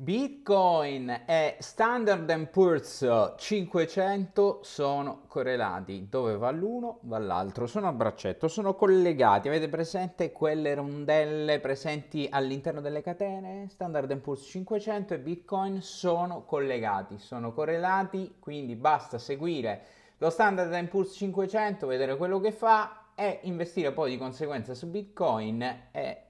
Bitcoin e Standard Poor's 500 sono correlati, dove va l'uno va l'altro, sono a braccetto, sono collegati, avete presente quelle rondelle presenti all'interno delle catene? Standard Poor's 500 e Bitcoin sono collegati, sono correlati, quindi basta seguire lo Standard Poor's 500, vedere quello che fa e investire poi di conseguenza su Bitcoin e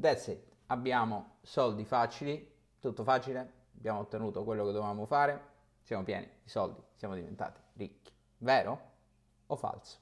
that's it, abbiamo soldi facili tutto facile, abbiamo ottenuto quello che dovevamo fare, siamo pieni di soldi, siamo diventati ricchi. Vero o falso?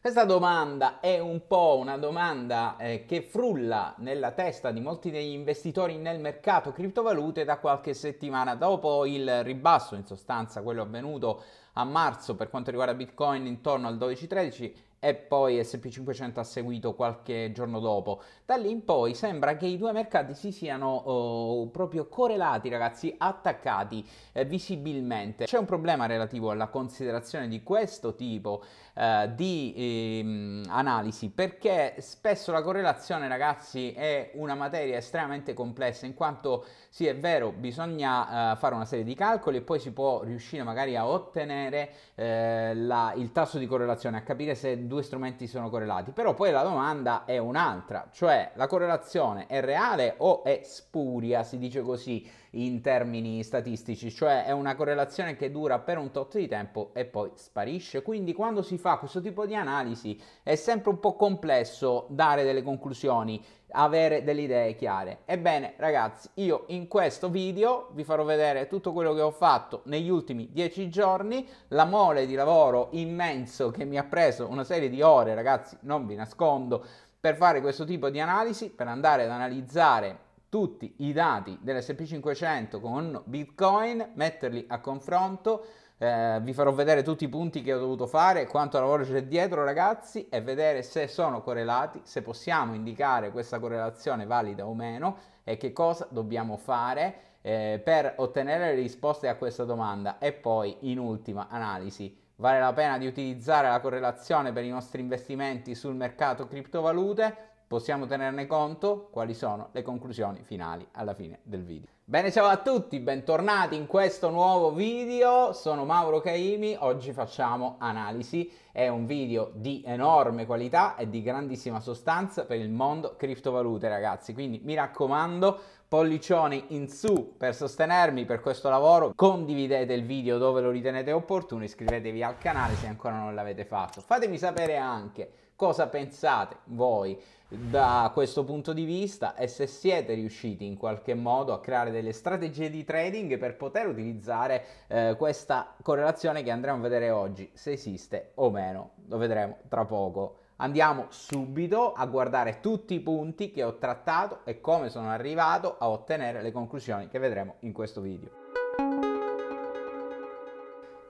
Questa domanda è un po' una domanda eh, che frulla nella testa di molti degli investitori nel mercato criptovalute da qualche settimana dopo il ribasso, in sostanza quello avvenuto a marzo per quanto riguarda Bitcoin intorno al 12-13 e poi SP500 ha seguito qualche giorno dopo. Da lì in poi sembra che i due mercati si siano oh, proprio correlati, ragazzi, attaccati eh, visibilmente. C'è un problema relativo alla considerazione di questo tipo eh, di eh, analisi, perché spesso la correlazione, ragazzi, è una materia estremamente complessa, in quanto sì, è vero, bisogna eh, fare una serie di calcoli e poi si può riuscire magari a ottenere ottenere eh, la, il tasso di correlazione, a capire se due strumenti sono correlati. Però poi la domanda è un'altra, cioè la correlazione è reale o è spuria, si dice così in termini statistici, cioè è una correlazione che dura per un tot di tempo e poi sparisce. Quindi quando si fa questo tipo di analisi è sempre un po' complesso dare delle conclusioni, avere delle idee chiare. Ebbene ragazzi, io in questo video vi farò vedere tutto quello che ho fatto negli ultimi dieci giorni, la mole di lavoro immenso che mi ha preso una serie di ore, ragazzi, non vi nascondo, per fare questo tipo di analisi, per andare ad analizzare tutti i dati dell'SP500 con Bitcoin, metterli a confronto, eh, vi farò vedere tutti i punti che ho dovuto fare, quanto lavoro c'è dietro ragazzi e vedere se sono correlati, se possiamo indicare questa correlazione valida o meno e che cosa dobbiamo fare eh, per ottenere le risposte a questa domanda e poi in ultima analisi vale la pena di utilizzare la correlazione per i nostri investimenti sul mercato criptovalute possiamo tenerne conto quali sono le conclusioni finali alla fine del video. Bene, ciao a tutti, bentornati in questo nuovo video, sono Mauro Caimi, oggi facciamo analisi, è un video di enorme qualità e di grandissima sostanza per il mondo criptovalute ragazzi, quindi mi raccomando pollicioni in su per sostenermi per questo lavoro, condividete il video dove lo ritenete opportuno, iscrivetevi al canale se ancora non l'avete fatto. Fatemi sapere anche cosa pensate voi da questo punto di vista e se siete riusciti in qualche modo a creare delle strategie di trading per poter utilizzare eh, questa correlazione che andremo a vedere oggi, se esiste o meno, lo vedremo tra poco. Andiamo subito a guardare tutti i punti che ho trattato e come sono arrivato a ottenere le conclusioni che vedremo in questo video.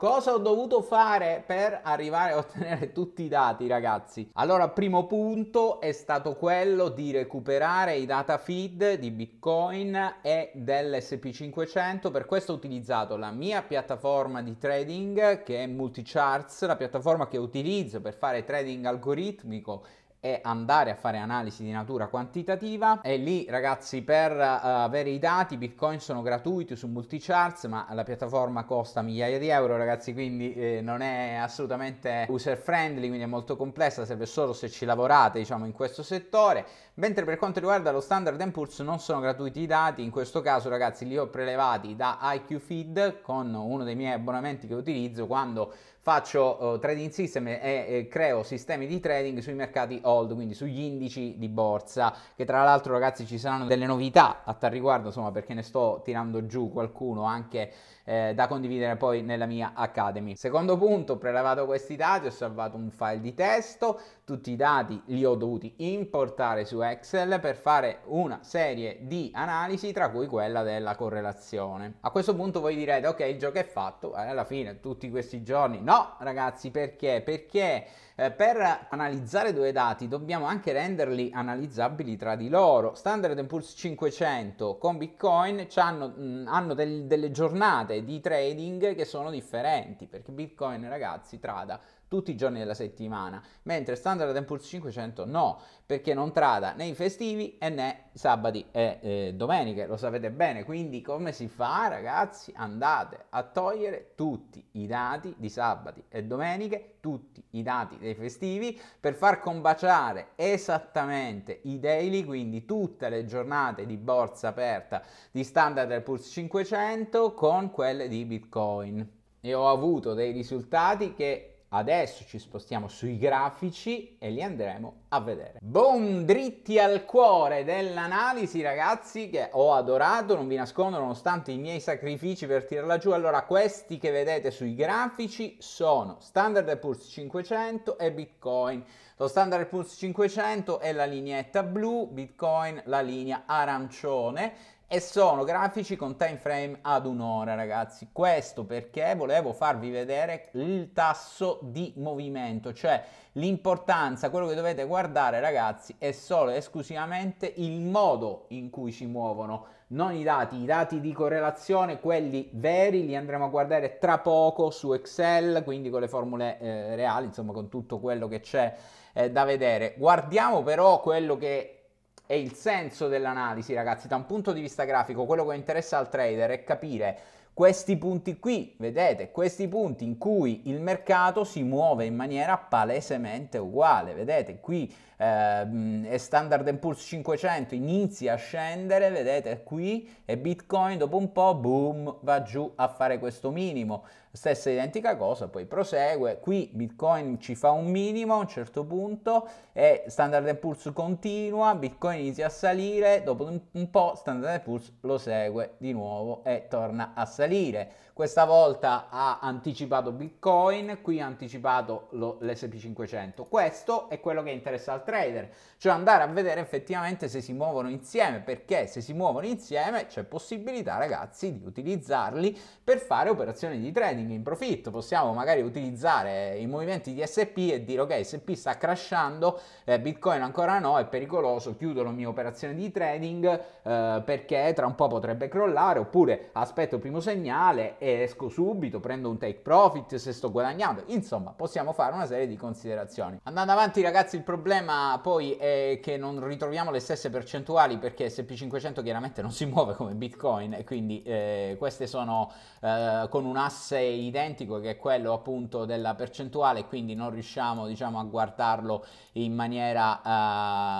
Cosa ho dovuto fare per arrivare a ottenere tutti i dati, ragazzi? Allora, primo punto è stato quello di recuperare i data feed di Bitcoin e dell'SP500. Per questo ho utilizzato la mia piattaforma di trading, che è Multicharts, la piattaforma che utilizzo per fare trading algoritmico e andare a fare analisi di natura quantitativa e lì ragazzi per uh, avere i dati bitcoin sono gratuiti su multicharts ma la piattaforma costa migliaia di euro ragazzi quindi eh, non è assolutamente user friendly quindi è molto complessa serve solo se ci lavorate diciamo in questo settore mentre per quanto riguarda lo standard Poor's non sono gratuiti i dati in questo caso ragazzi li ho prelevati da IQ Feed con uno dei miei abbonamenti che utilizzo quando faccio uh, trading system e, e, creo sistemi di trading sui mercati old, quindi sugli indici di borsa, che tra l'altro ragazzi ci saranno delle novità a tal riguardo, insomma perché ne sto tirando giù qualcuno anche eh, da condividere poi nella mia Academy. Secondo punto, ho prelevato questi dati, ho salvato un file di testo, tutti i dati li ho dovuti importare su Excel per fare una serie di analisi, tra cui quella della correlazione. A questo punto voi direte, ok, il gioco è fatto, alla fine tutti questi giorni. No, ragazzi, perché? Perché eh, per analizzare due dati dobbiamo anche renderli analizzabili tra di loro. Standard Poor's 500 con Bitcoin hanno, mm, hanno del, delle giornate di trading che sono differenti perché Bitcoin ragazzi trada tutti i giorni della settimana, mentre Standard Poor's 500 no, perché non trada né i festivi né sabati e eh, domeniche, lo sapete bene, quindi come si fa ragazzi? Andate a togliere tutti i dati di sabati e domeniche, tutti i dati dei festivi per far combaciare esattamente i daily, quindi tutte le giornate di borsa aperta di Standard Poor's 500 con quelle di Bitcoin. E ho avuto dei risultati che Adesso ci spostiamo sui grafici e li andremo a vedere. Buon dritti al cuore dell'analisi ragazzi che ho adorato, non vi nascondo nonostante i miei sacrifici per tirarla giù. Allora questi che vedete sui grafici sono Standard Poor's 500 e Bitcoin. Lo Standard Poor's 500 è la lineetta blu, Bitcoin la linea arancione e sono grafici con time frame ad un'ora ragazzi questo perché volevo farvi vedere il tasso di movimento cioè l'importanza quello che dovete guardare ragazzi è solo e esclusivamente il modo in cui si muovono non i dati i dati di correlazione quelli veri li andremo a guardare tra poco su Excel quindi con le formule eh, reali insomma con tutto quello che c'è eh, da vedere guardiamo però quello che è il senso dell'analisi, ragazzi, da un punto di vista grafico, quello che interessa al trader è capire questi punti qui, vedete, questi punti in cui il mercato si muove in maniera palesemente uguale, vedete, qui eh, Standard Poor's 500 inizia a scendere, vedete qui, e Bitcoin dopo un po', boom, va giù a fare questo minimo, Stessa identica cosa, poi prosegue, qui Bitcoin ci fa un minimo a un certo punto e Standard Poor's continua, Bitcoin inizia a salire, dopo un po' Standard Poor's lo segue di nuovo e torna a salire. Questa volta ha anticipato Bitcoin, qui ha anticipato l'SP500. Questo è quello che interessa al trader, cioè andare a vedere effettivamente se si muovono insieme, perché se si muovono insieme c'è possibilità ragazzi di utilizzarli per fare operazioni di trading trading in profitto, possiamo magari utilizzare i movimenti di SP e dire ok SP sta crashando, eh, Bitcoin ancora no, è pericoloso, chiudo la mia operazione di trading eh, perché tra un po' potrebbe crollare oppure aspetto il primo segnale e esco subito, prendo un take profit se sto guadagnando, insomma possiamo fare una serie di considerazioni. Andando avanti ragazzi il problema poi è che non ritroviamo le stesse percentuali perché SP500 chiaramente non si muove come Bitcoin e quindi eh, queste sono eh, con un asse identico che è quello appunto della percentuale quindi non riusciamo diciamo a guardarlo in maniera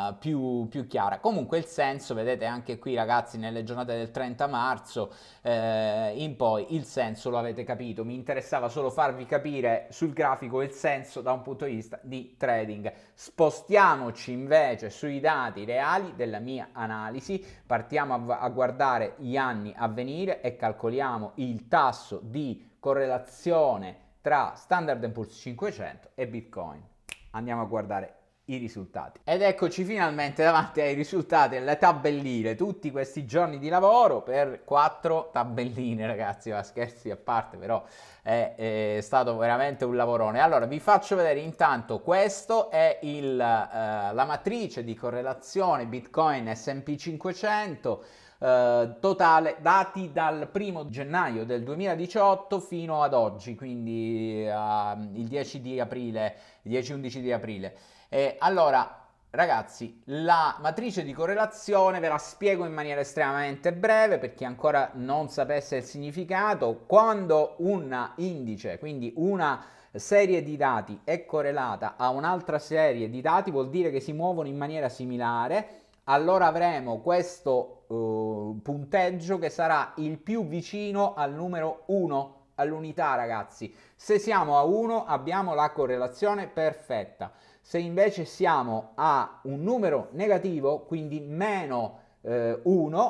uh, più, più, chiara comunque il senso vedete anche qui ragazzi nelle giornate del 30 marzo eh, in poi il senso lo avete capito mi interessava solo farvi capire sul grafico il senso da un punto di vista di trading spostiamoci invece sui dati reali della mia analisi partiamo a, a guardare gli anni a venire e calcoliamo il tasso di correlazione tra Standard Poor's 500 e Bitcoin. Andiamo a guardare i risultati. Ed eccoci finalmente davanti ai risultati, alle tabelline, tutti questi giorni di lavoro per quattro tabelline ragazzi, ma scherzi a parte però è, è stato veramente un lavorone. Allora vi faccio vedere intanto questo è il, eh, la matrice di correlazione Bitcoin S&P 500 Uh, totale dati dal 1 gennaio del 2018 fino ad oggi, quindi uh, il 10 di aprile, 10-11 di aprile. Eh, allora, ragazzi, la matrice di correlazione ve la spiego in maniera estremamente breve per chi ancora non sapesse il significato. Quando un indice, quindi una serie di dati è correlata a un'altra serie di dati vuol dire che si muovono in maniera similare allora avremo questo uh, punteggio che sarà il più vicino al numero 1 all'unità ragazzi se siamo a 1 abbiamo la correlazione perfetta se invece siamo a un numero negativo, quindi meno 1,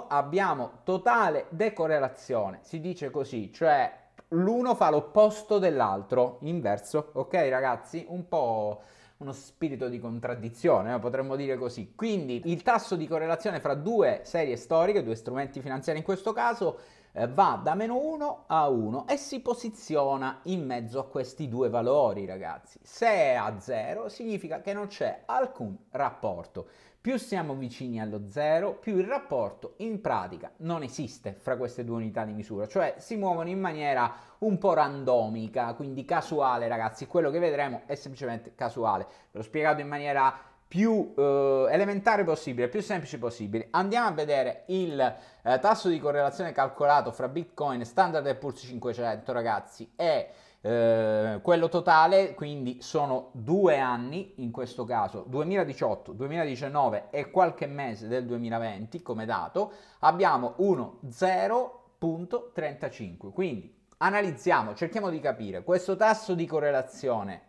eh, abbiamo totale decorrelazione. Si dice così, cioè l'uno fa l'opposto dell'altro, inverso. Ok ragazzi, un po' uno spirito di contraddizione, eh, potremmo dire così. Quindi il tasso di correlazione fra due serie storiche, due strumenti finanziari in questo caso, eh, va da meno 1 a 1 e si posiziona in mezzo a questi due valori, ragazzi. Se è a 0 significa che non c'è alcun rapporto. Più siamo vicini allo 0, più il rapporto in pratica non esiste fra queste due unità di misura, cioè si muovono in maniera un po' randomica, quindi casuale, ragazzi. Quello che vedremo è semplicemente casuale. Ve l'ho spiegato in maniera più eh, elementare possibile, più semplice possibile. Andiamo a vedere il eh, tasso di correlazione calcolato fra Bitcoin standard e Pulse 500, ragazzi, e eh, quello totale, quindi sono due anni in questo caso, 2018, 2019 e qualche mese del 2020 come dato, abbiamo 1,0.35. Quindi analizziamo, cerchiamo di capire questo tasso di correlazione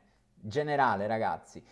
generale, ragazzi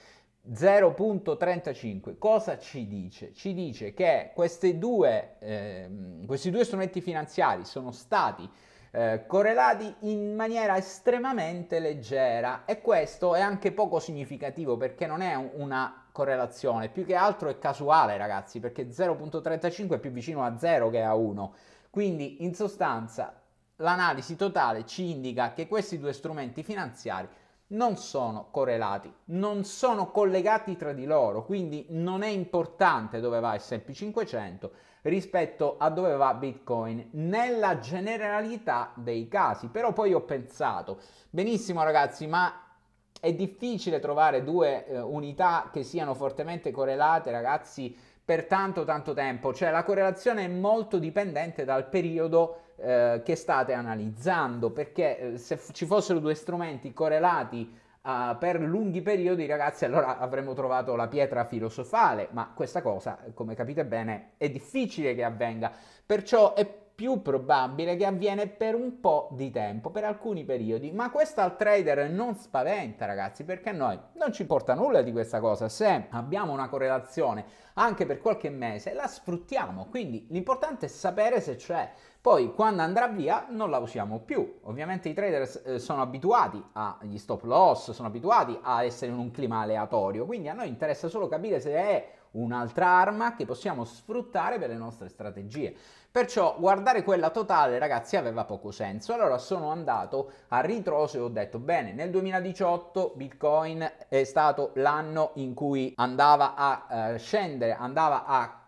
0.35 cosa ci dice? Ci dice che due, eh, questi due strumenti finanziari sono stati eh, correlati in maniera estremamente leggera e questo è anche poco significativo perché non è una correlazione, più che altro è casuale ragazzi perché 0.35 è più vicino a 0 che a 1, quindi in sostanza l'analisi totale ci indica che questi due strumenti finanziari non sono correlati, non sono collegati tra di loro, quindi non è importante dove va S&P 500 rispetto a dove va Bitcoin nella generalità dei casi. Però poi ho pensato, benissimo ragazzi, ma è difficile trovare due eh, unità che siano fortemente correlate, ragazzi, per tanto tanto tempo, cioè la correlazione è molto dipendente dal periodo eh, che state analizzando, perché eh, se f- ci fossero due strumenti correlati Uh, per lunghi periodi, ragazzi, allora avremmo trovato la pietra filosofale, ma questa cosa, come capite bene, è difficile che avvenga. Perciò è più probabile che avviene per un po' di tempo, per alcuni periodi, ma questo al trader non spaventa ragazzi perché a noi non ci importa nulla di questa cosa, se abbiamo una correlazione anche per qualche mese la sfruttiamo, quindi l'importante è sapere se c'è, poi quando andrà via non la usiamo più. Ovviamente i trader eh, sono abituati agli stop loss, sono abituati a essere in un clima aleatorio, quindi a noi interessa solo capire se è un'altra arma che possiamo sfruttare per le nostre strategie. Perciò guardare quella totale, ragazzi, aveva poco senso. Allora sono andato a ritroso e ho detto, bene, nel 2018 Bitcoin è stato l'anno in cui andava a eh, scendere, andava a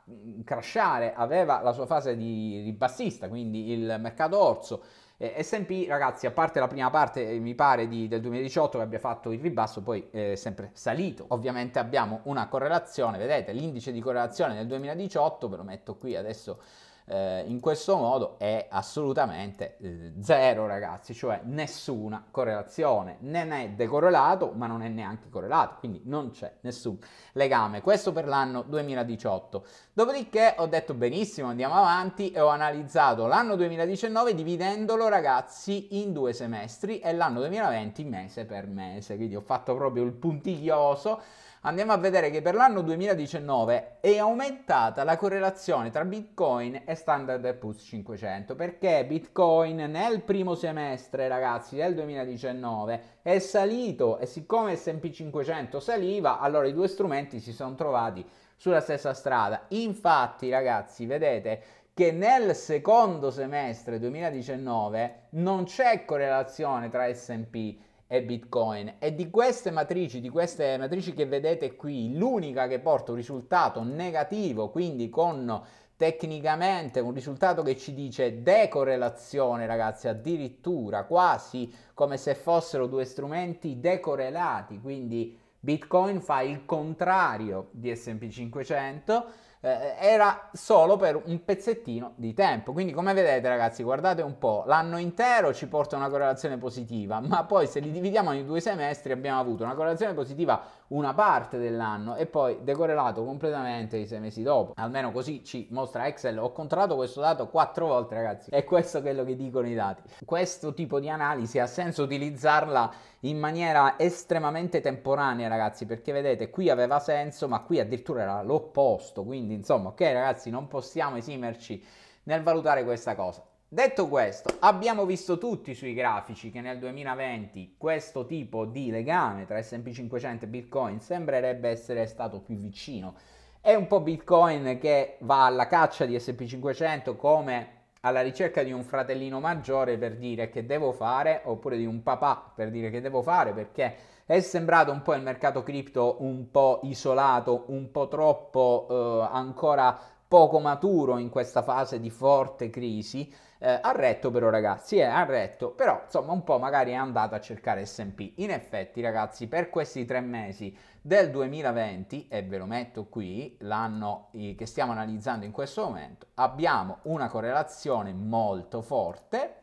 crashare, aveva la sua fase di ribassista, quindi il mercato orso. Eh, S&P ragazzi a parte la prima parte eh, mi pare di, del 2018 che abbia fatto il ribasso poi eh, è eh, sempre salito ovviamente abbiamo una correlazione vedete l'indice di correlazione nel 2018 ve lo metto qui adesso eh, in questo modo è assolutamente eh, zero ragazzi, cioè nessuna correlazione, né è decorrelato ma non è neanche correlato, quindi non c'è nessun legame, questo per l'anno 2018. Dopodiché ho detto benissimo andiamo avanti e ho analizzato l'anno 2019 dividendolo ragazzi in due semestri e l'anno 2020 mese per mese, quindi ho fatto proprio il puntiglioso andiamo a vedere che per l'anno 2019 è aumentata la correlazione tra Bitcoin e Standard Poor's 500 perché Bitcoin nel primo semestre, ragazzi, del 2019 è salito e siccome S&P 500 saliva, allora i due strumenti si sono trovati sulla stessa strada. Infatti, ragazzi, vedete che nel secondo semestre 2019 non c'è correlazione tra S&P 500 e Bitcoin. E di queste matrici, di queste matrici che vedete qui, l'unica che porta un risultato negativo, quindi con tecnicamente un risultato che ci dice decorrelazione ragazzi addirittura quasi come se fossero due strumenti decorrelati quindi bitcoin fa il contrario di S&P 500 eh, era solo per un pezzettino di tempo. Quindi come vedete ragazzi, guardate un po', l'anno intero ci porta una correlazione positiva, ma poi se li dividiamo in due semestri abbiamo avuto una correlazione positiva una parte dell'anno e poi decorrelato completamente i sei mesi dopo. Almeno così ci mostra Excel. Ho controllato questo dato quattro volte ragazzi, è questo quello che dicono i dati. Questo tipo di analisi ha senso utilizzarla in maniera estremamente temporanea ragazzi, perché vedete qui aveva senso, ma qui addirittura era l'opposto, quindi quindi, insomma, ok ragazzi, non possiamo esimerci nel valutare questa cosa. Detto questo, abbiamo visto tutti sui grafici che nel 2020 questo tipo di legame tra S&P 500 e Bitcoin sembrerebbe essere stato più vicino. È un po' Bitcoin che va alla caccia di S&P 500 come alla ricerca di un fratellino maggiore per dire che devo fare, oppure di un papà per dire che devo fare, perché è sembrato un po' il mercato cripto un po' isolato, un po' troppo eh, ancora poco maturo in questa fase di forte crisi. Eh, ha retto però ragazzi, eh, ha retto, però insomma un po' magari è andato a cercare S&P. In effetti ragazzi per questi tre mesi del 2020, e ve lo metto qui, l'anno che stiamo analizzando in questo momento, abbiamo una correlazione molto forte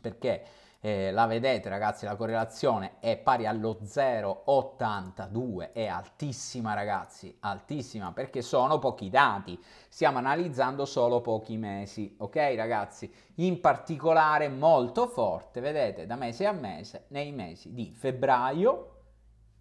perché eh, la vedete ragazzi la correlazione è pari allo 0,82 è altissima ragazzi altissima perché sono pochi dati stiamo analizzando solo pochi mesi ok ragazzi in particolare molto forte vedete da mese a mese nei mesi di febbraio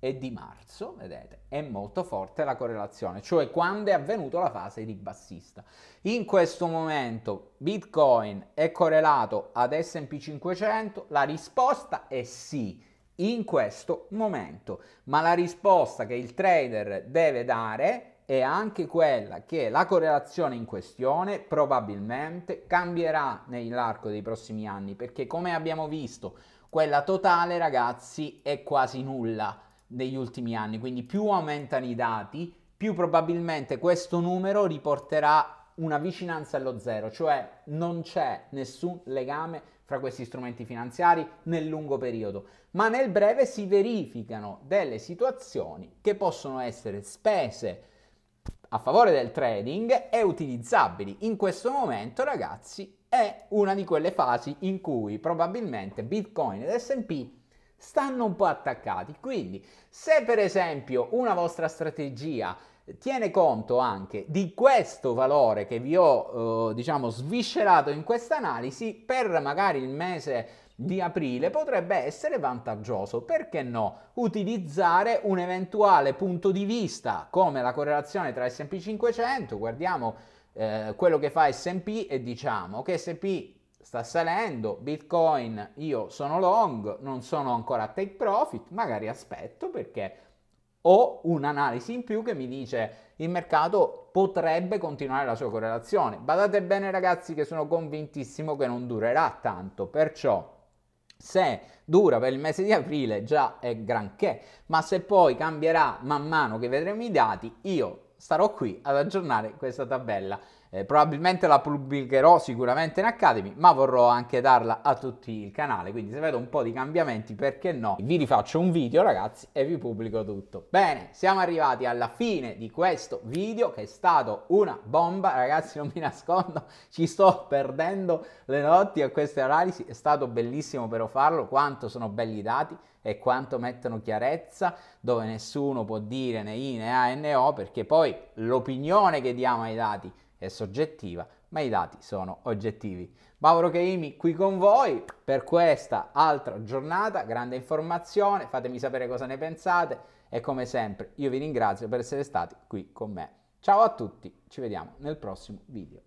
e di marzo, vedete, è molto forte la correlazione, cioè quando è avvenuta la fase di bassista. In questo momento Bitcoin è correlato ad S&P 500? La risposta è sì, in questo momento. Ma la risposta che il trader deve dare è anche quella che la correlazione in questione probabilmente cambierà nell'arco dei prossimi anni perché come abbiamo visto quella totale ragazzi è quasi nulla negli ultimi anni, quindi più aumentano i dati, più probabilmente questo numero riporterà una vicinanza allo zero, cioè non c'è nessun legame fra questi strumenti finanziari nel lungo periodo, ma nel breve si verificano delle situazioni che possono essere spese a favore del trading e utilizzabili. In questo momento, ragazzi, è una di quelle fasi in cui probabilmente Bitcoin ed SP stanno un po' attaccati. Quindi, se per esempio una vostra strategia tiene conto anche di questo valore che vi ho eh, diciamo sviscerato in questa analisi per magari il mese di aprile potrebbe essere vantaggioso perché no utilizzare un eventuale punto di vista come la correlazione tra S&P 500 guardiamo eh, quello che fa S&P e diciamo che S&P sta salendo, Bitcoin io sono long, non sono ancora a take profit, magari aspetto perché ho un'analisi in più che mi dice il mercato potrebbe continuare la sua correlazione. Badate bene ragazzi che sono convintissimo che non durerà tanto, perciò se dura per il mese di aprile già è granché, ma se poi cambierà man mano che vedremo i dati, io starò qui ad aggiornare questa tabella. Eh, probabilmente la pubblicherò sicuramente in Academy, ma vorrò anche darla a tutti il canale, quindi se vedo un po' di cambiamenti, perché no? Vi rifaccio un video ragazzi e vi pubblico tutto. Bene, siamo arrivati alla fine di questo video che è stato una bomba, ragazzi non mi nascondo, ci sto perdendo le notti a queste analisi, è stato bellissimo però farlo, quanto sono belli i dati e quanto mettono chiarezza, dove nessuno può dire né I né A né O, perché poi l'opinione che diamo ai dati è soggettiva, ma i dati sono oggettivi. Mauro Caimi qui con voi per questa altra giornata, grande informazione, fatemi sapere cosa ne pensate e come sempre io vi ringrazio per essere stati qui con me. Ciao a tutti, ci vediamo nel prossimo video.